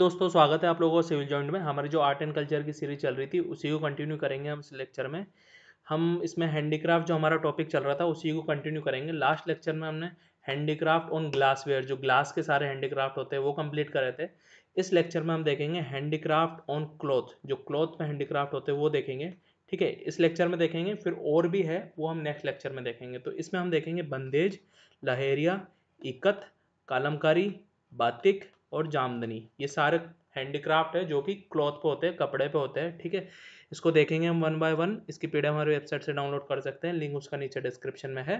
दोस्तों स्वागत है आप लोगों को सिविल जॉइंट में हमारी जो आर्ट एंड कल्चर की सीरीज चल रही थी उसी को कंटिन्यू करेंगे हम इस लेक्चर में हम इसमें हैंडीक्राफ्ट जो हमारा टॉपिक चल रहा था उसी को कंटिन्यू करेंगे लास्ट लेक्चर में हमने हैंडीक्राफ्ट ऑन ग्लासवेयर जो ग्लास के सारे हैंडीक्राफ्ट होते हैं वो कंप्लीट कर रहे थे इस लेक्चर में हम देखेंगे हैंडीक्राफ्ट ऑन क्लॉथ जो क्लॉथ में हैंडीक्राफ्ट होते हैं वो देखेंगे ठीक है इस लेक्चर में देखेंगे फिर और भी है वो हम नेक्स्ट लेक्चर में देखेंगे तो इसमें हम देखेंगे बंदेज लहेरिया इकत कालमकारी बातिक और जामदनी ये सारे हैंडीक्राफ्ट है जो कि क्लॉथ पे होते हैं कपड़े पे होते हैं ठीक है इसको देखेंगे हम वन बाय वन इसकी पीडीएफ हमारी वेबसाइट से डाउनलोड कर सकते हैं लिंक उसका नीचे डिस्क्रिप्शन में है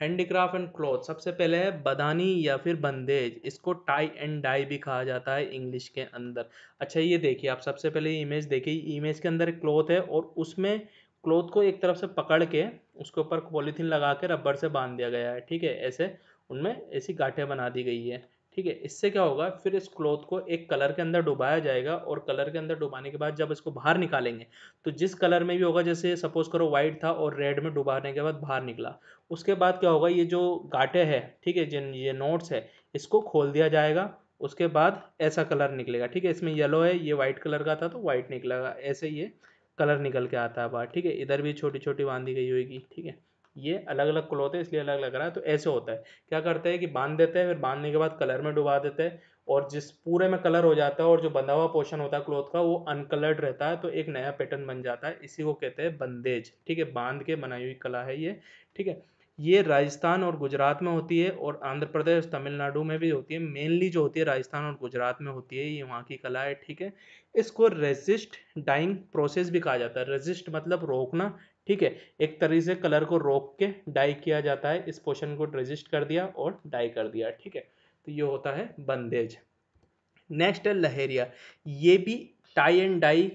हैंडीक्राफ्ट एंड क्लॉथ सबसे पहले है बदानी या फिर बंदेज इसको टाई एंड डाई भी कहा जाता है इंग्लिश के अंदर अच्छा ये देखिए आप सबसे पहले इमेज देखिए इमेज के अंदर क्लॉथ है और उसमें क्लॉथ को एक तरफ से पकड़ के उसके ऊपर पॉलीथीन लगा के रबड़ से बांध दिया गया है ठीक है ऐसे उनमें ऐसी गाठें बना दी गई है ठीक है इससे क्या होगा फिर इस क्लॉथ को एक कलर के अंदर डुबाया जाएगा और कलर के अंदर डुबाने के बाद जब इसको बाहर निकालेंगे तो जिस कलर में भी होगा जैसे सपोज करो वाइट था और रेड में डुबाने के बाद बाहर निकला उसके बाद क्या होगा ये जो गाटे है ठीक है जिन ये नोट्स है इसको खोल दिया जाएगा उसके बाद ऐसा कलर निकलेगा ठीक है इसमें येलो है ये वाइट कलर का था तो वाइट निकलेगा ऐसे ये कलर निकल के आता है बाहर ठीक है इधर भी छोटी छोटी बांधी गई होगी ठीक है ये अलग अलग क्लॉथ है इसलिए अलग लग रहा है तो ऐसे होता है क्या करते हैं कि बांध देते हैं फिर बांधने के बाद कलर में डुबा देते हैं और जिस पूरे में कलर हो जाता है और जो बंधा हुआ पोर्शन होता है क्लोथ का वो अनकलर्ड रहता है तो एक नया पैटर्न बन जाता है इसी को कहते हैं बंदेज ठीक है बांध के बनाई हुई कला है ये ठीक है ये राजस्थान और गुजरात में होती है और आंध्र प्रदेश तमिलनाडु में भी होती है मेनली जो होती है राजस्थान और गुजरात में होती है ये वहाँ की कला है ठीक है इसको रेजिस्ट डाइंग प्रोसेस भी कहा जाता है रेजिस्ट मतलब रोकना ठीक है एक तरह से कलर को रोक के डाई किया जाता है इस पोर्शन को रजिस्ट कर दिया और डाई कर दिया ठीक है तो ये होता है बंदेज नेक्स्ट है लहेरिया ये भी टाई एंड डाई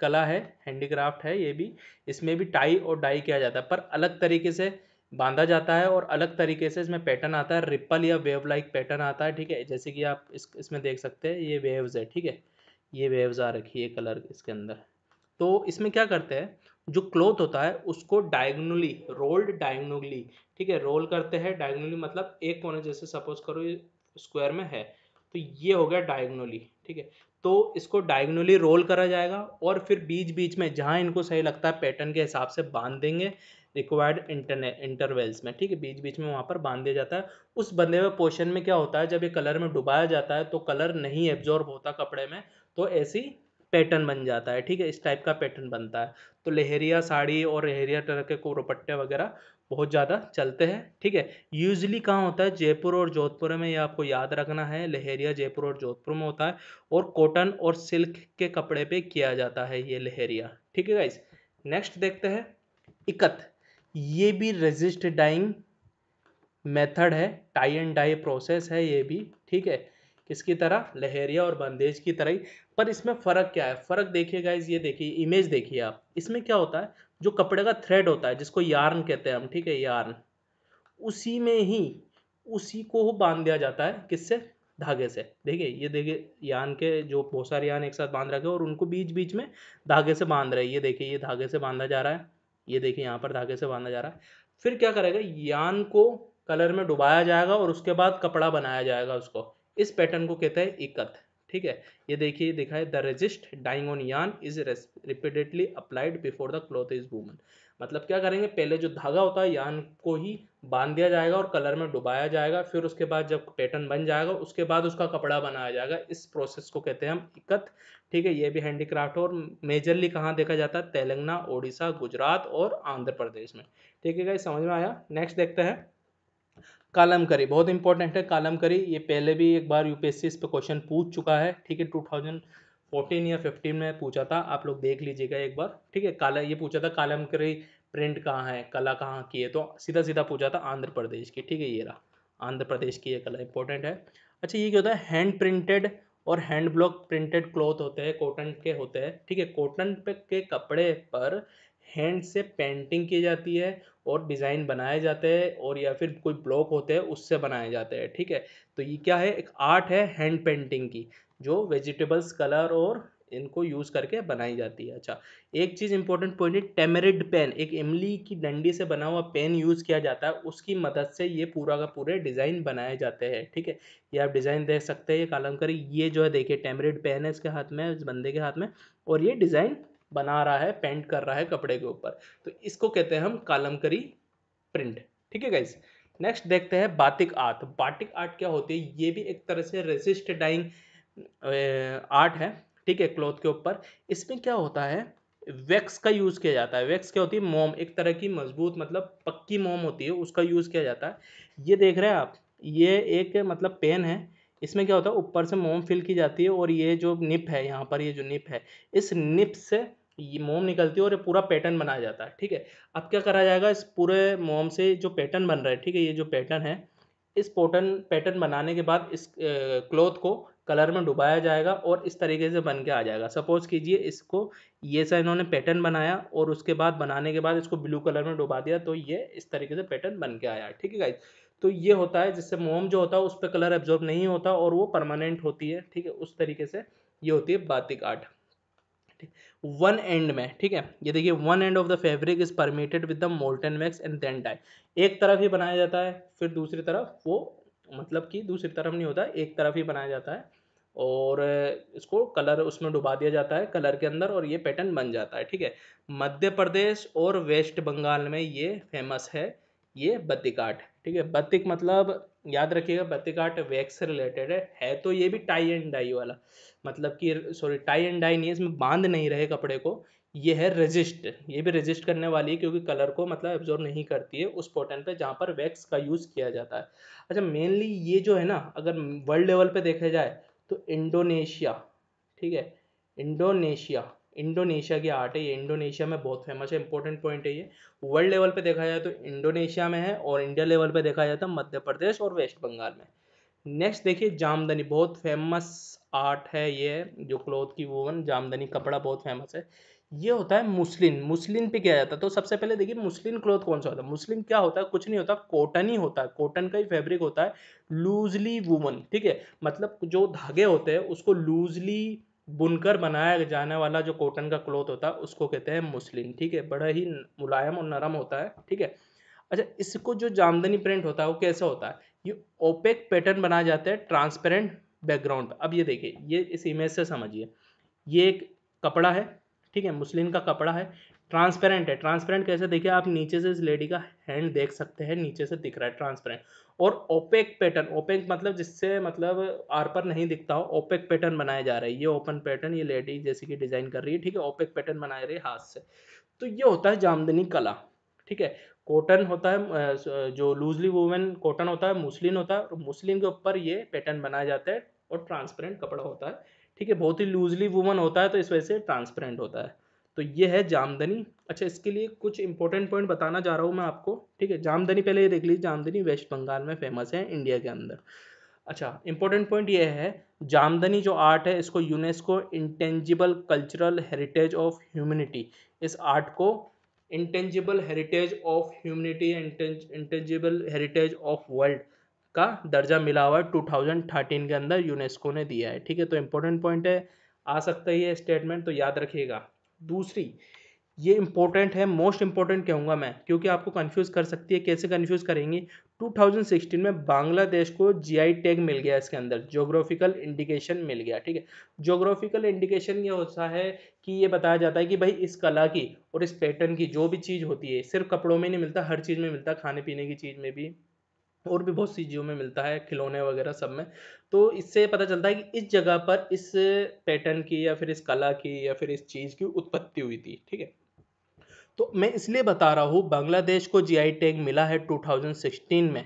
कला है हैंडीक्राफ्ट है ये भी इसमें भी टाई और डाई किया जाता है पर अलग तरीके से बांधा जाता है और अलग तरीके से इसमें पैटर्न आता है रिपल या वेव लाइक पैटर्न आता है ठीक है जैसे कि आप इस इसमें देख सकते हैं ये वेव्स है ठीक है ये वेव्स आ रखी है कलर इसके अंदर तो इसमें क्या करते हैं जो क्लोथ होता है उसको डायग्नोली रोल्ड डायग्नोली ठीक है रोल करते हैं डायग्नोली मतलब एक कोने जैसे सपोज करो ये स्क्वायर में है तो ये हो गया डायग्नोली ठीक है तो इसको डायग्नोली रोल करा जाएगा और फिर बीच बीच में जहाँ इनको सही लगता है पैटर्न के हिसाब से बांध देंगे रिक्वायर्ड इंटरने इंटरवेल्स में ठीक है बीच बीच में वहाँ पर बांध दिया जाता है उस बंधे हुए पोर्शन में क्या होता है जब ये कलर में डुबाया जाता है तो कलर नहीं एब्जॉर्ब होता कपड़े में तो ऐसी पैटर्न बन जाता है ठीक है इस टाइप का पैटर्न बनता है तो लहेरिया साड़ी और लहेरिया तरह के को रोपट्टे वगैरह बहुत ज़्यादा चलते हैं ठीक है यूजली कहाँ होता है जयपुर और जोधपुर में ये आपको याद रखना है लहेरिया जयपुर और जोधपुर में होता है और कॉटन और सिल्क के कपड़े पे किया जाता है ये लहेरिया ठीक है गाइस नेक्स्ट देखते हैं इकत ये भी रेजिस्ट डाइंग मेथड है टाई एंड डाई प्रोसेस है ये भी ठीक है किसकी तरह लहरिया और बंदेज की तरह ही पर इसमें फ़र्क क्या है फ़र्क देखिए गाइज ये देखिए इमेज देखिए आप इसमें क्या होता है जो कपड़े का थ्रेड होता है जिसको यार्न कहते हैं हम ठीक है यार्न उसी में ही उसी को बांध दिया जाता है किससे धागे से देखिए ये देखिए यान के जो बहुत सारे यान एक साथ बांध रखे और उनको बीच बीच में धागे से बांध रहे हैं ये देखिए ये धागे से बांधा जा रहा है ये देखिए यहाँ पर धागे से बांधा जा रहा है फिर क्या करेगा यान को कलर में डुबाया जाएगा और उसके बाद कपड़ा बनाया जाएगा उसको इस पैटर्न को कहते हैं इकत ठीक है ये देखिए देखा है the resist dyeing on yarn is repeatedly applied before the cloth is woven मतलब क्या करेंगे पहले जो धागा होता है यान को ही बांध दिया जाएगा और कलर में डुबाया जाएगा फिर उसके बाद जब पैटर्न बन जाएगा उसके बाद उसका कपड़ा बनाया जाएगा इस प्रोसेस को कहते हैं हम इकत ठीक है ये भी हैंडीक्राफ्ट और मेजरली कहाँ देखा जाता है तेलंगाना ओडिशा गुजरात और आंध्र प्रदेश में ठीक है समझ में आया नेक्स्ट देखते हैं करी बहुत इंपॉर्टेंट है करी ये पहले भी एक बार यूपीएससी इस पर क्वेश्चन पूछ चुका है ठीक है टू थाउजेंड फोर्टीन या फिफ्टीन में पूछा था आप लोग देख लीजिएगा एक बार ठीक है काला ये पूछा था कालमकरी प्रिंट कहाँ है कला कहाँ की है तो सीधा सीधा पूछा था आंध्र प्रदेश की ठीक है ये रहा आंध्र प्रदेश की ये कला इंपॉर्टेंट है अच्छा ये क्या होता है हैंड प्रिंटेड और हैंड ब्लॉक प्रिंटेड क्लॉथ होते हैं कॉटन के होते हैं ठीक है कॉटन के कपड़े पर हैंड से पेंटिंग की जाती है और डिज़ाइन बनाए जाते हैं और या फिर कोई ब्लॉक होते हैं उससे बनाए जाते हैं ठीक है तो ये क्या है एक आर्ट है हैंड पेंटिंग की जो वेजिटेबल्स कलर और इनको यूज़ करके बनाई जाती है अच्छा एक चीज़ इंपॉर्टेंट पॉइंट है टेमरिड पेन एक इमली की डंडी से बना हुआ पेन यूज़ किया जाता है उसकी मदद से ये पूरा का पूरे डिज़ाइन बनाए जाते हैं ठीक है ये आप डिज़ाइन देख सकते हैं ये कालम ये जो है देखिए टेमरिड पेन है इसके हाथ में इस बंदे के हाथ में और ये डिज़ाइन बना रहा है पेंट कर रहा है कपड़े के ऊपर तो इसको कहते हैं हम कालमकरी प्रिंट ठीक है गाइज नेक्स्ट देखते हैं बातिक आर्ट बाटिक आर्ट क्या होती है ये भी एक तरह से रेजिस्ट डाइंग आर्ट है ठीक है क्लॉथ के ऊपर इसमें क्या होता है वैक्स का यूज़ किया जाता है वैक्स क्या होती है मोम एक तरह की मजबूत मतलब पक्की मोम होती है उसका यूज़ किया जाता है ये देख रहे हैं आप ये एक मतलब पेन है इसमें क्या होता है ऊपर से मोम फिल की जाती है और ये जो निप है यहाँ पर ये जो निप है इस निप से ये मोम निकलती है और ये पूरा पैटर्न बनाया जाता है ठीक है अब क्या करा जाएगा इस पूरे मोम से जो पैटर्न बन रहा है ठीक है ये जो पैटर्न है इस पोटन पैटर्न बनाने के बाद इस क्लॉथ को कलर में डुबाया जाएगा और इस तरीके से बन के आ जाएगा सपोज़ कीजिए इसको ये सा इन्होंने पैटर्न बनाया और उसके बाद बनाने के बाद इसको ब्लू कलर में डुबा दिया तो ये इस तरीके से पैटर्न बन के आया ठीक है गाइज तो ये होता है जिससे मोम जो होता है उस पर कलर एब्जॉर्ब नहीं होता और वो परमानेंट होती है ठीक है उस तरीके से ये होती है बातिक आर्ट वन एंड में ठीक है ये देखिए one end of the fabric is permitted with the molten wax and then dye एक तरफ ही बनाया जाता है फिर दूसरी तरफ वो मतलब कि दूसरी तरफ नहीं होता एक तरफ ही बनाया जाता है और इसको कलर उसमें डुबा दिया जाता है कलर के अंदर और ये पैटर्न बन जाता है ठीक है मध्य प्रदेश और वेस्ट बंगाल में ये फेमस है ये बत्तिकाट ठीक है बत्तिक मतलब याद रखिएगा बत्तीघाट वैक्स से रिलेटेड है है तो ये भी टाई एंड डाई वाला मतलब कि सॉरी टाई एंड डाई नहीं है इसमें बांध नहीं रहे कपड़े को ये है रजिस्ट ये भी रजिस्ट करने वाली है क्योंकि कलर को मतलब एब्जॉर्व नहीं करती है उस पोर्टन पे जहाँ पर वैक्स का यूज़ किया जाता है अच्छा मेनली ये जो है ना अगर वर्ल्ड लेवल पर देखा जाए तो इंडोनेशिया ठीक है इंडोनेशिया इंडोनेशिया की आर्ट है ये इंडोनेशिया में बहुत फेमस है इंपॉर्टेंट पॉइंट है ये वर्ल्ड लेवल पे देखा जाए तो इंडोनेशिया में है और इंडिया लेवल पे देखा जाए तो मध्य प्रदेश और वेस्ट बंगाल में नेक्स्ट देखिए जामदनी बहुत फेमस आर्ट है ये जो क्लोथ की वोवन जामदनी कपड़ा बहुत फेमस है ये होता है मुस्लिन मुस्लिन पे किया जाता है तो सबसे पहले देखिए मुस्लिन क्लोथ कौन सा होता है मुस्लिन क्या होता है कुछ नहीं होता कॉटन ही होता है कॉटन का ही फैब्रिक होता है लूजली वूमन ठीक है मतलब जो धागे होते हैं उसको लूजली बुनकर बनाया जाने वाला जो कॉटन का क्लोथ होता है उसको कहते हैं मुस्लिन ठीक है बड़ा ही मुलायम और नरम होता है ठीक है अच्छा इसको जो जामदनी प्रिंट होता है वो कैसा होता है ये ओपेक पैटर्न बनाया जाता है ट्रांसपेरेंट बैकग्राउंड अब ये देखिए ये इस इमेज से समझिए ये एक कपड़ा है ठीक है मुस्लिन का कपड़ा है ट्रांसपेरेंट है ट्रांसपेरेंट कैसे देखिए आप नीचे से इस लेडी का हैंड देख सकते हैं नीचे से दिख रहा है ट्रांसपेरेंट और ओपेक पैटर्न ओपेक मतलब जिससे मतलब आर पर नहीं दिखता हो ओपेक पैटर्न बनाया जा रहा है ये ओपन पैटर्न ये लेडी जैसे कि डिज़ाइन कर रही है ठीक है ओपेक पैटर्न बना रही है हाथ से तो ये होता है जामदनी कला ठीक है कॉटन होता है जो लूजली वूमेन कॉटन होता है मुस्लिन होता है और मुस्लिन के ऊपर ये पैटर्न बनाया जाता है और ट्रांसपेरेंट कपड़ा होता है ठीक है बहुत ही लूजली वुमन होता है तो इस वजह से ट्रांसपेरेंट होता है तो ये है जामदनी अच्छा इसके लिए कुछ इंपॉर्टेंट पॉइंट बताना जा रहा हूँ मैं आपको ठीक है जामदनी पहले ये देख लीजिए जामदनी वेस्ट बंगाल में फेमस है इंडिया के अंदर अच्छा इंपॉर्टेंट पॉइंट ये है जामदनी जो आर्ट है इसको UNESCO intangible cultural heritage of humanity इस आर्ट को intangible heritage of humanity intangible heritage of world का दर्जा मिला हुआ है 2013 के अंदर यूनेस्को ने दिया है ठीक है तो इम्पोर्टेंट पॉइंट है आ सकता है ये स्टेटमेंट तो याद रखिएगा दूसरी ये इंपॉर्टेंट है मोस्ट इंपॉर्टेंट कहूँगा मैं क्योंकि आपको कन्फ्यूज़ कर सकती है कैसे कन्फ्यूज़ थाउजेंड 2016 में बांग्लादेश को जीआई टैग मिल गया इसके अंदर जोग्राफिकल इंडिकेशन मिल गया ठीक है जोग्राफिकल इंडिकेशन ये होता है कि ये बताया जाता है कि भाई इस कला की और इस पैटर्न की जो भी चीज़ होती है सिर्फ कपड़ों में नहीं मिलता हर चीज़ में मिलता खाने पीने की चीज़ में भी और भी बहुत सी चीज़ों में मिलता है खिलौने वगैरह सब में तो इससे पता चलता है कि इस जगह पर इस पैटर्न की या फिर इस कला की या फिर इस चीज़ की उत्पत्ति हुई थी ठीक है तो मैं इसलिए बता रहा हूँ बांग्लादेश को जीआई टैग मिला है 2016 में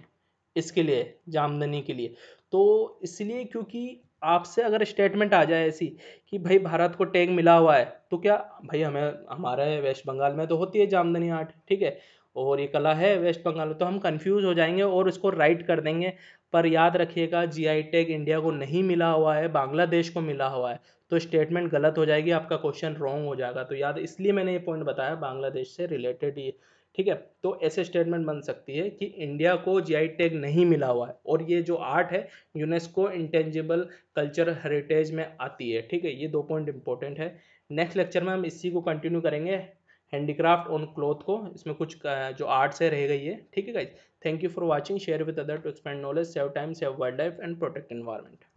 इसके लिए जामदनी के लिए तो इसलिए क्योंकि आपसे अगर स्टेटमेंट आ जाए ऐसी कि भाई भारत को टैग मिला हुआ है तो क्या भाई हमें हमारे वेस्ट बंगाल में तो होती है जामदनी आर्ट ठीक है और ये कला है वेस्ट बंगाल में तो हम कन्फ्यूज़ हो जाएंगे और उसको राइट कर देंगे पर याद रखिएगा जी आई टेक इंडिया को नहीं मिला हुआ है बांग्लादेश को मिला हुआ है तो स्टेटमेंट गलत हो जाएगी आपका क्वेश्चन रॉन्ग हो जाएगा तो याद इसलिए मैंने ये पॉइंट बताया बांग्लादेश से रिलेटेड ये ठीक है तो ऐसे स्टेटमेंट बन सकती है कि इंडिया को जी आई टेक नहीं मिला हुआ है और ये जो आर्ट है यूनेस्को इंटेंजिबल कल्चर हेरिटेज में आती है ठीक है ये दो पॉइंट इंपॉर्टेंट है नेक्स्ट लेक्चर में हम इसी को कंटिन्यू करेंगे हैंडीक्राफ्ट ऑन क्लॉथ को इसमें कुछ जो आर्ट्स है रह गई है ठीक है guys thank you for watching share with other to expand knowledge save time save wildlife and protect environment